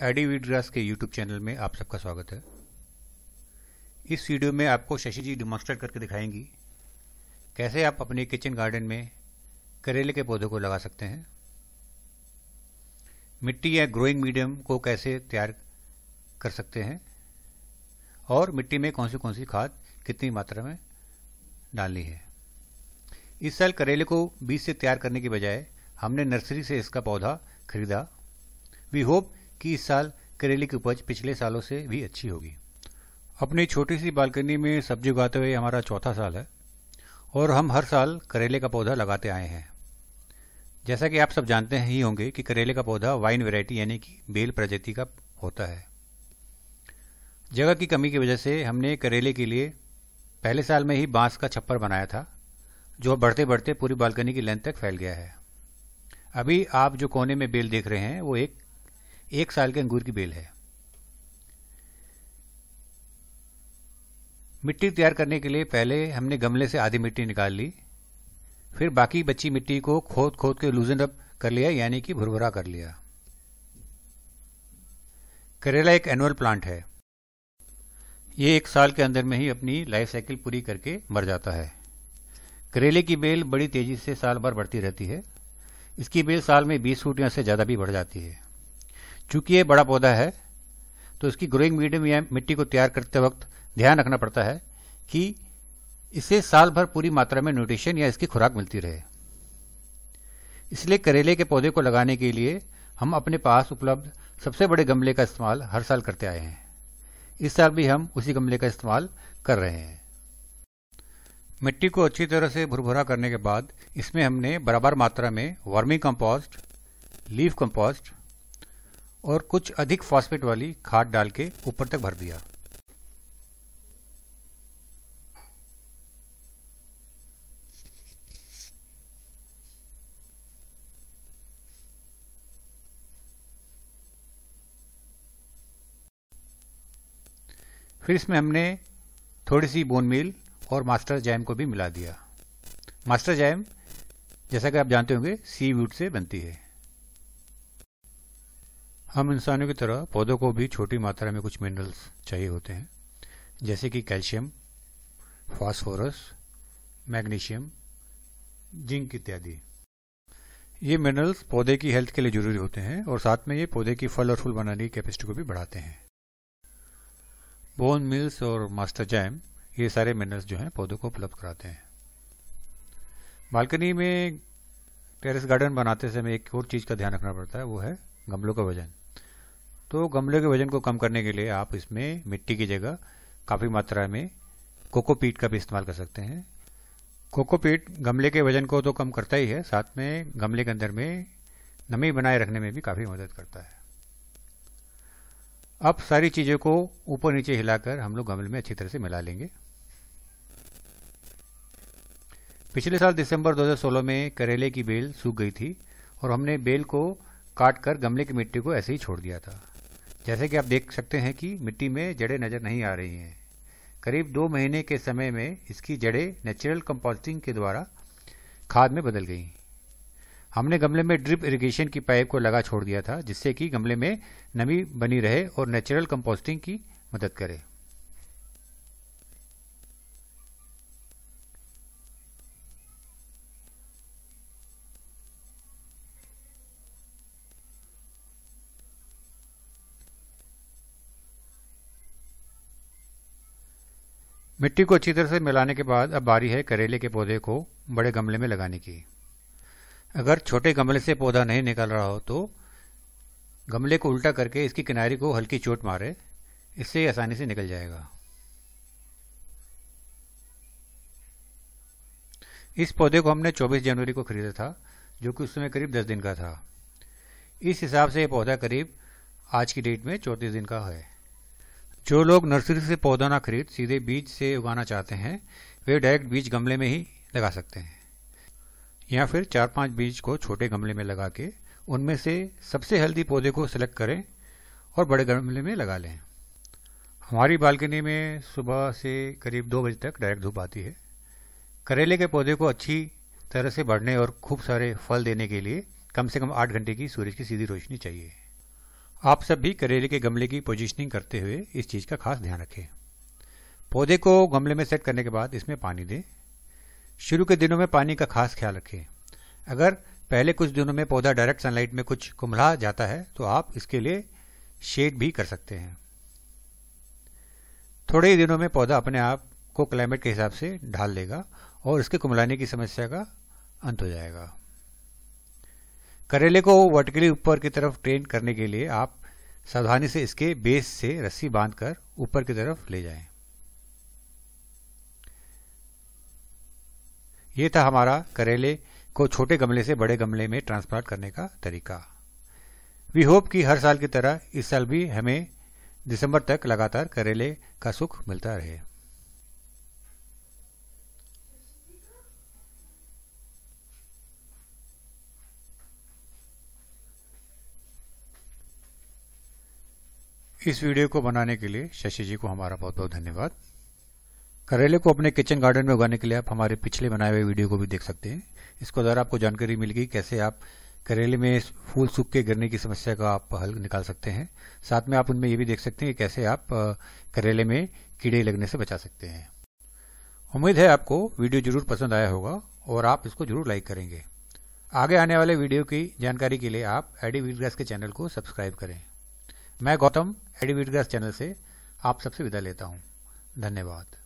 AD वीड्रास के YouTube channel में आप सबका स्वागत है इस वीडियो में आपको शशि जी डिमॉन्स्ट्रेट करके दिखाएंगी कैसे आप अपने किचन गार्डन में करेले के पौधों को लगा सकते हैं मिट्टी या ग्रोइंग मीडियम को कैसे तैयार कर सकते हैं और मिट्टी में कौन सी कौन सी खाद कितनी मात्रा में डालनी है इस साल करेले को बीज से तैयार करने के बजाय हमने नर्सरी से इसका पौधा खरीदा वी होप कि इस साल करेले की उपज पिछले सालों से भी अच्छी होगी अपनी छोटी सी बालकनी में सब्जी उगाते हुए हमारा चौथा साल है और हम हर साल करेले का पौधा लगाते आए हैं जैसा कि आप सब जानते ही होंगे कि करेले का पौधा वाइन वैरायटी यानी कि बेल प्रजाति का होता है जगह की कमी की वजह से हमने करेले के लिए पहले साल में ही बांस का छप्पर बनाया था जो बढ़ते बढ़ते पूरी बालकनी की लेंथ तक फैल गया है अभी आप जो कोने में बेल देख रहे हैं वो एक एक साल के अंगूर की बेल है मिट्टी तैयार करने के लिए पहले हमने गमले से आधी मिट्टी निकाल ली फिर बाकी बची मिट्टी को खोद खोद के लूजन अप कर लिया यानी कि भुरभुरा कर लिया करेला एक एनुअल प्लांट है ये एक साल के अंदर में ही अपनी लाइफ साइकिल पूरी करके मर जाता है करेले की बेल बड़ी तेजी से साल भर बढ़ती रहती है इसकी बेल साल में 20 फुट या से ज़्यादा भी बढ़ जाती है चूंकि ये बड़ा पौधा है तो इसकी ग्रोइंग मीडियम या मिट्टी को तैयार करते वक्त ध्यान रखना पड़ता है कि इसे साल भर पूरी मात्रा में न्यूट्रिशन या इसकी खुराक मिलती रहे इसलिए करेले के पौधे को लगाने के लिए हम अपने पास उपलब्ध सबसे बड़े गमले का इस्तेमाल हर साल करते आए हैं इस साल भी हम उसी गमले का इस्तेमाल कर रहे हैं मिट्टी को अच्छी तरह से भुरभुरा करने के बाद इसमें हमने बराबर मात्रा में वार्मिंग कंपोस्ट लीफ कंपोस्ट और कुछ अधिक फॉस्फेट वाली खाद डाल के ऊपर तक भर दिया फिर इसमें हमने थोड़ी सी बोन मील और मास्टर जैम को भी मिला दिया मास्टर जैम जैसा कि आप जानते होंगे सी व्यूट से बनती है हम इंसानों की तरह पौधों को भी छोटी मात्रा में कुछ मिनरल्स चाहिए होते हैं जैसे कि कैल्शियम फास्फोरस मैग्नीशियम जिंक इत्यादि ये मिनरल्स पौधे की हेल्थ के लिए जरूरी होते हैं और साथ में ये पौधे की फल और फूल बनाने की कैपेसिटी को भी बढ़ाते हैं बोन मिल्स और मास्टर जैम ये सारे मिनरल्स जो हैं पौधों को उपलब्ध कराते हैं बालकनी में टेरेस गार्डन बनाते समय एक और चीज़ का ध्यान रखना पड़ता है वो है गमलों का वजन तो गमले के वजन को कम करने के लिए आप इसमें मिट्टी की जगह काफ़ी मात्रा में कोकोपीट का भी इस्तेमाल कर सकते हैं कोकोपीट गमले के वजन को तो कम करता ही है साथ में गमले के अंदर में नमी बनाए रखने में भी काफ़ी मदद करता है अब सारी चीज़ों को ऊपर नीचे हिलाकर हम लोग गमले में अच्छी तरह से मिला लेंगे पिछले साल दिसंबर 2016 में करेले की बेल सूख गई थी और हमने बेल को काटकर गमले की मिट्टी को ऐसे ही छोड़ दिया था जैसे कि आप देख सकते हैं कि मिट्टी में जड़ें नज़र नहीं आ रही हैं करीब दो महीने के समय में इसकी जड़ें नेचुरल कंपोस्टिंग के द्वारा खाद में बदल गई हमने गमले में ड्रिप इरिगेशन की पाइप को लगा छोड़ दिया था जिससे कि गमले में नमी बनी रहे और नेचुरल कंपोस्टिंग की मदद करे मिट्टी को अच्छी तरह से मिलाने के बाद अब बारी है करेले के पौधे को बड़े गमले में लगाने की अगर छोटे गमले से पौधा नहीं निकल रहा हो तो गमले को उल्टा करके इसकी किनारी को हल्की चोट मारे इससे आसानी से निकल जाएगा इस पौधे को हमने 24 जनवरी को खरीदा था जो कि उस समय करीब 10 दिन का था इस हिसाब से यह पौधा करीब आज की डेट में 34 दिन का है जो लोग नर्सरी से पौधा ना खरीद सीधे बीज से उगाना चाहते हैं वे डायरेक्ट बीज गमले में ही लगा सकते हैं या फिर चार पांच बीज को छोटे गमले में लगा के उनमें से सबसे हेल्दी पौधे को सिलेक्ट करें और बड़े गमले में लगा लें हमारी बालकनी में सुबह से करीब दो बजे तक डायरेक्ट धूप आती है करेले के पौधे को अच्छी तरह से बढ़ने और खूब सारे फल देने के लिए कम से कम आठ घंटे की सूरज की सीधी रोशनी चाहिए आप सब भी करेले के गमले की पोजिशनिंग करते हुए इस चीज़ का खास ध्यान रखें पौधे को गमले में सेट करने के बाद इसमें पानी दें शुरू के दिनों में पानी का खास ख्याल रखें अगर पहले कुछ दिनों में पौधा डायरेक्ट सनलाइट में कुछ कुमला जाता है तो आप इसके लिए शेड भी कर सकते हैं थोड़े ही दिनों में पौधा अपने आप को क्लाइमेट के हिसाब से ढाल लेगा और इसके कुमलाने की समस्या का अंत हो जाएगा करेले को वर्टिकली ऊपर की तरफ ट्रेन करने के लिए आप सावधानी से इसके बेस से रस्सी बांधकर ऊपर की तरफ ले जाएं। ये था हमारा करेले को छोटे गमले से बड़े गमले में ट्रांसप्लांट करने का तरीका वी होप कि हर साल की तरह इस साल भी हमें दिसंबर तक लगातार करेले का सुख मिलता रहे इस वीडियो को बनाने के लिए शशि जी को हमारा बहुत बहुत धन्यवाद करेले को अपने किचन गार्डन में उगाने के लिए आप हमारे पिछले बनाए हुए वीडियो को भी देख सकते हैं इसको द्वारा आपको जानकारी मिल गई कैसे आप करेले में फूल सूख के गिरने की समस्या का आप हल निकाल सकते हैं साथ में आप उनमें ये भी देख सकते हैं कि कैसे आप करेले में कीड़े लगने से बचा सकते हैं उम्मीद है आपको वीडियो जरूर पसंद आया होगा और आप इसको जरूर लाइक करेंगे आगे आने वाले वीडियो की जानकारी के लिए आप एडी वीरग्रास के चैनल को सब्सक्राइब करें मैं गौतम एडीवीटग्रास चैनल से आप सबसे विदा लेता हूँ धन्यवाद